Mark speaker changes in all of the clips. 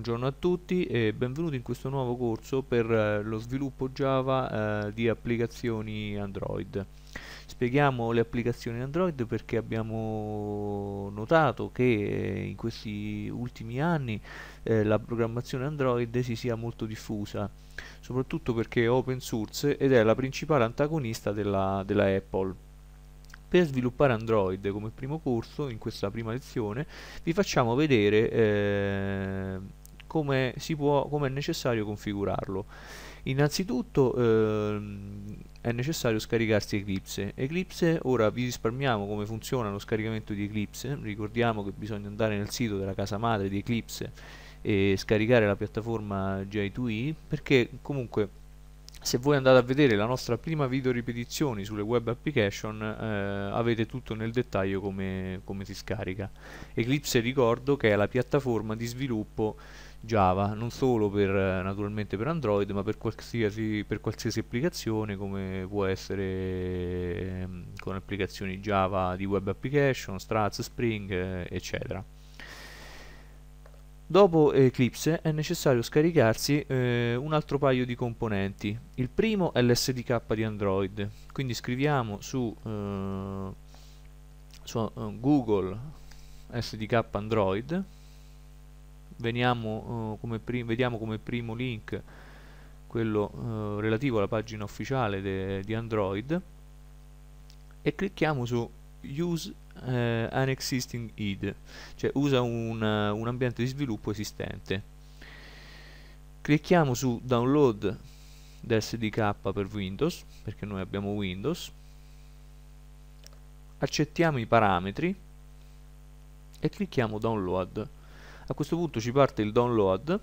Speaker 1: Buongiorno a tutti e benvenuti in questo nuovo corso per eh, lo sviluppo Java eh, di applicazioni Android. Spieghiamo le applicazioni Android perché abbiamo notato che eh, in questi ultimi anni eh, la programmazione Android si sia molto diffusa, soprattutto perché è open source ed è la principale antagonista della, della Apple. Per sviluppare Android come primo corso, in questa prima lezione, vi facciamo vedere come, può, come è necessario configurarlo. Innanzitutto ehm, è necessario scaricarsi Eclipse. Eclipse, ora vi risparmiamo come funziona lo scaricamento di Eclipse, ricordiamo che bisogna andare nel sito della casa madre di Eclipse e scaricare la piattaforma J2E perché comunque se voi andate a vedere la nostra prima video ripetizione sulle web application eh, avete tutto nel dettaglio come, come si scarica. Eclipse ricordo che è la piattaforma di sviluppo Java, non solo per, naturalmente per Android, ma per qualsiasi, per qualsiasi applicazione come può essere ehm, con applicazioni Java di web application, Struts, Spring, eh, eccetera. Dopo Eclipse è necessario scaricarsi eh, un altro paio di componenti. Il primo è l'SDK di Android, quindi scriviamo su, eh, su eh, Google SDK Android Veniamo, eh, come vediamo come primo link quello eh, relativo alla pagina ufficiale di Android e clicchiamo su Use eh, an existing id, cioè usa un, un ambiente di sviluppo esistente. Clicchiamo su Download del SDK per Windows, perché noi abbiamo Windows, accettiamo i parametri e clicchiamo Download a questo punto ci parte il download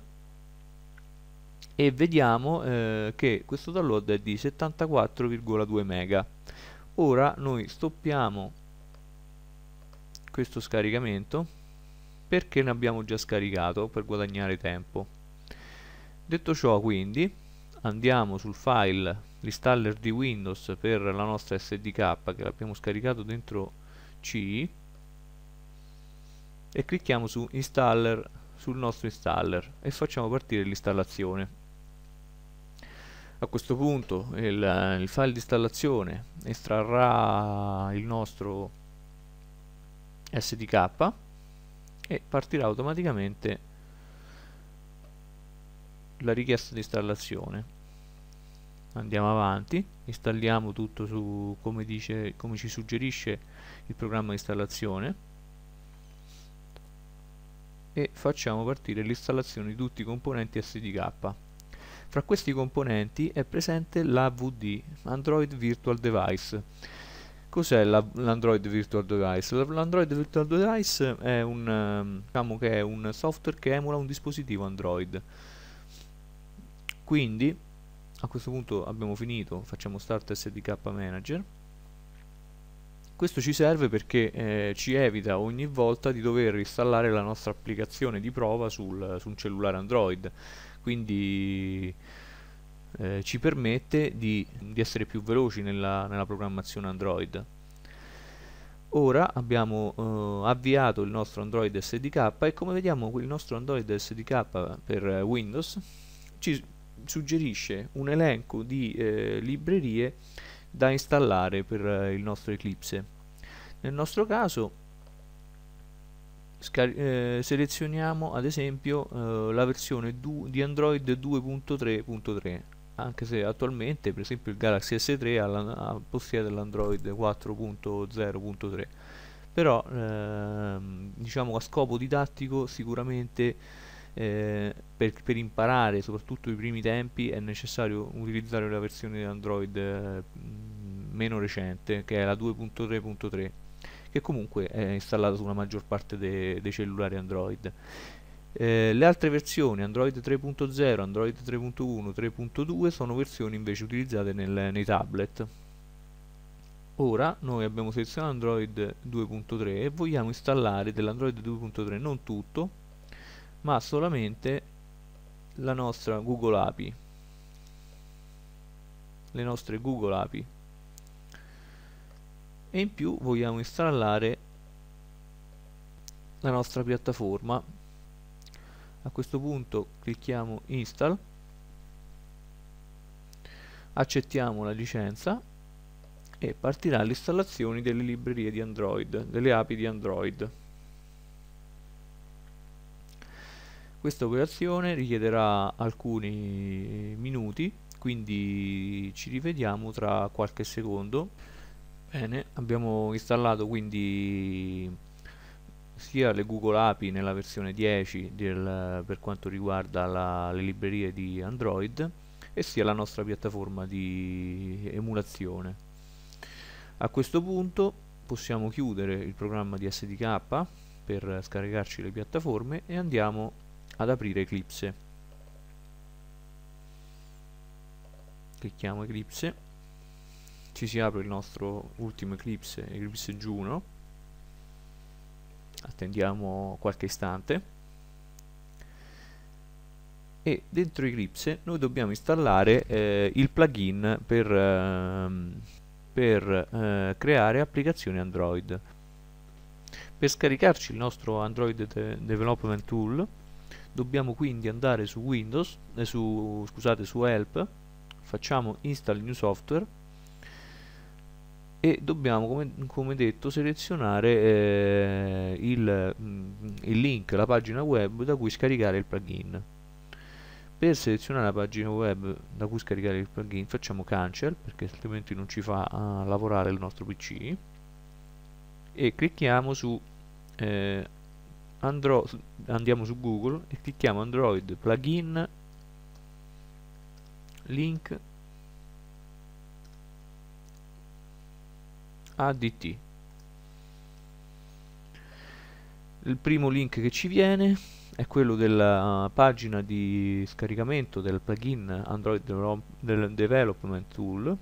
Speaker 1: e vediamo eh, che questo download è di 74,2 mega ora noi stoppiamo questo scaricamento perché ne abbiamo già scaricato per guadagnare tempo detto ciò quindi andiamo sul file l'installer di windows per la nostra sdk che l'abbiamo scaricato dentro c e clicchiamo su installer sul nostro installer e facciamo partire l'installazione a questo punto il, il file di installazione estrarrà il nostro SDK e partirà automaticamente la richiesta di installazione andiamo avanti installiamo tutto su, come, dice, come ci suggerisce il programma di installazione e facciamo partire l'installazione di tutti i componenti SDK. Fra questi componenti è presente l'AVD, Android Virtual Device. Cos'è l'Android Virtual Device? L'Android Virtual Device è un, ehm, diciamo è un software che emula un dispositivo Android. Quindi a questo punto abbiamo finito, facciamo Start SDK Manager questo ci serve perché eh, ci evita ogni volta di dover installare la nostra applicazione di prova sul, su un cellulare Android, quindi eh, ci permette di, di, essere più veloci nella, nella programmazione Android. Ora abbiamo eh, avviato il nostro Android SDK e come vediamo il nostro Android SDK per Windows ci suggerisce un elenco di eh, librerie da installare per eh, il nostro Eclipse. Nel nostro caso eh, selezioniamo ad esempio eh, la versione di Android 2.3.3 anche se attualmente per esempio il Galaxy S3 possiede l'Android 4.0.3 però ehm, diciamo a scopo didattico sicuramente eh, per, per, imparare soprattutto i primi tempi è necessario utilizzare la versione Android eh, meno recente, che è la 2.3.3, che comunque è installata sulla maggior parte de dei cellulari Android. Eh, le altre versioni, Android 3.0, Android 3.1, 3.2, sono versioni invece utilizzate nel, nei tablet. Ora noi abbiamo selezionato Android 2.3 e vogliamo installare dell'Android 2.3 non tutto, ma solamente la nostra Google API, le nostre Google API e in più vogliamo installare la nostra piattaforma a questo punto clicchiamo install accettiamo la licenza e partirà l'installazione delle librerie di Android, delle api di Android. Questa operazione richiederà alcuni minuti, quindi ci rivediamo tra qualche secondo bene abbiamo installato quindi sia le Google API nella versione 10 del, per quanto riguarda la, le librerie di Android e sia la nostra piattaforma di emulazione a questo punto possiamo chiudere il programma di SDK per scaricarci le piattaforme e andiamo ad aprire Eclipse clicchiamo Eclipse ci si apre il nostro ultimo eclipse, eclipse Giuno. Attendiamo qualche istante. E dentro Eclipse noi dobbiamo installare eh, il plugin per, ehm, eh, per creare applicazioni Android. Per scaricarci il nostro Android de Development Tool dobbiamo quindi andare su Windows, eh, su, scusate, su Help, facciamo Install New Software e dobbiamo come, come detto selezionare eh, il, mm, il link, la pagina web da cui scaricare il plugin per selezionare la pagina web da cui scaricare il plugin facciamo cancel perché altrimenti non ci fa uh, lavorare il nostro pc e clicchiamo su eh, andro, andiamo su google e clicchiamo android plugin link ADT. Il primo link che ci viene è quello della pagina di scaricamento del plugin Android Development Tool.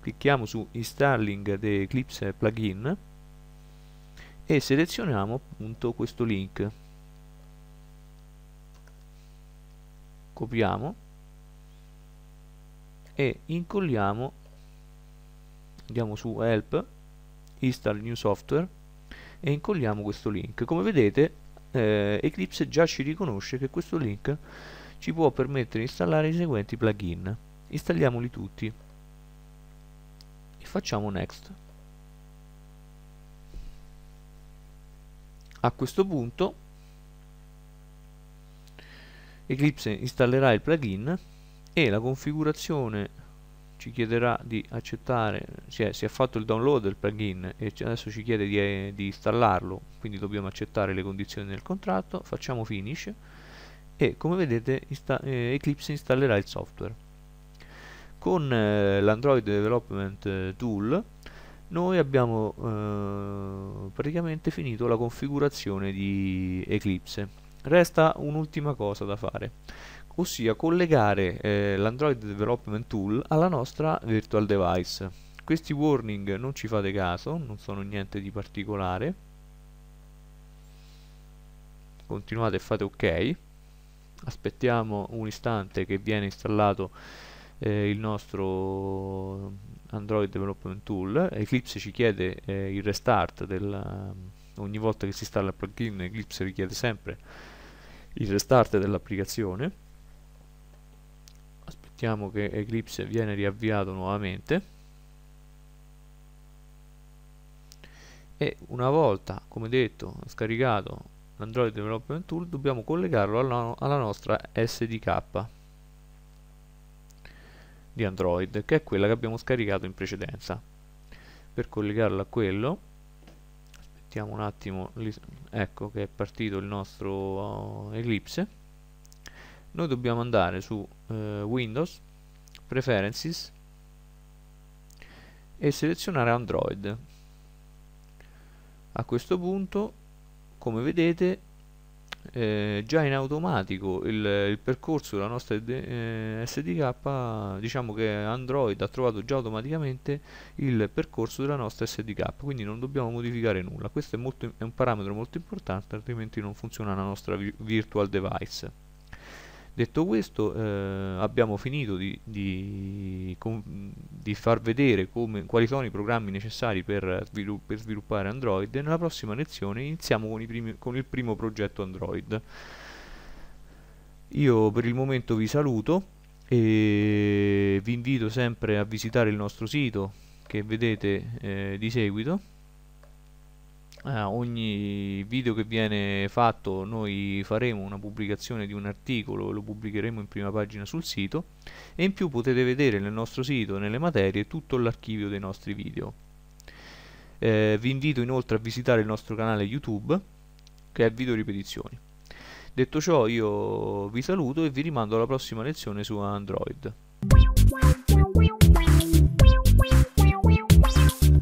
Speaker 1: Clicchiamo su Installing the Eclipse Plugin e selezioniamo appunto questo link. Copiamo e incolliamo, andiamo su Help install new software e incolliamo questo link come vedete eh, Eclipse già ci riconosce che questo link ci può permettere di installare i seguenti plugin installiamoli tutti e facciamo next a questo punto Eclipse installerà il plugin e la configurazione ci chiederà di accettare, si è, si è, fatto il download del plugin e adesso ci chiede di, eh, di, installarlo, quindi dobbiamo accettare le condizioni del contratto, facciamo finish e come vedete insta eh, Eclipse installerà il software. Con eh, l'Android Development eh, Tool noi abbiamo eh, praticamente finito la configurazione di Eclipse. Resta un'ultima cosa da fare ossia collegare eh, l'Android Development Tool alla nostra virtual device. Questi warning non ci fate caso, non sono niente di particolare. Continuate e fate ok. Aspettiamo un istante che viene installato eh, il nostro Android Development Tool. Eclipse ci chiede eh, il restart del, ogni volta che si installa il plugin Eclipse richiede sempre il restart dell'applicazione Notiamo che Eclipse viene riavviato nuovamente e una volta, come detto, scaricato l'Android Development Tool dobbiamo collegarlo alla, alla nostra SDK di Android che è quella che abbiamo scaricato in precedenza per collegarlo a quello aspettiamo un attimo ecco che è partito il nostro oh, Eclipse noi dobbiamo andare su eh, Windows Preferences e selezionare Android a questo punto come vedete eh, già in automatico il, il percorso della nostra eh, SDK diciamo che Android ha trovato già automaticamente il percorso della nostra SDK quindi non dobbiamo modificare nulla questo è, molto, è un parametro molto importante altrimenti non funziona la nostra vi virtual device Detto questo eh, abbiamo finito di, di, di far vedere come, quali sono i programmi necessari per, svilu per, sviluppare Android e nella prossima lezione iniziamo con, primi, con il primo progetto Android. Io per il momento vi saluto e vi invito sempre a visitare il nostro sito che vedete eh, di seguito Uh, ogni video che viene fatto noi faremo una pubblicazione di un articolo, lo pubblicheremo in prima pagina sul sito e in più potete vedere nel nostro sito, nelle materie, tutto l'archivio dei nostri video. Eh, vi invito inoltre a visitare il nostro canale YouTube che è Video Ripetizioni. Detto ciò io vi saluto e vi rimando alla prossima lezione su Android.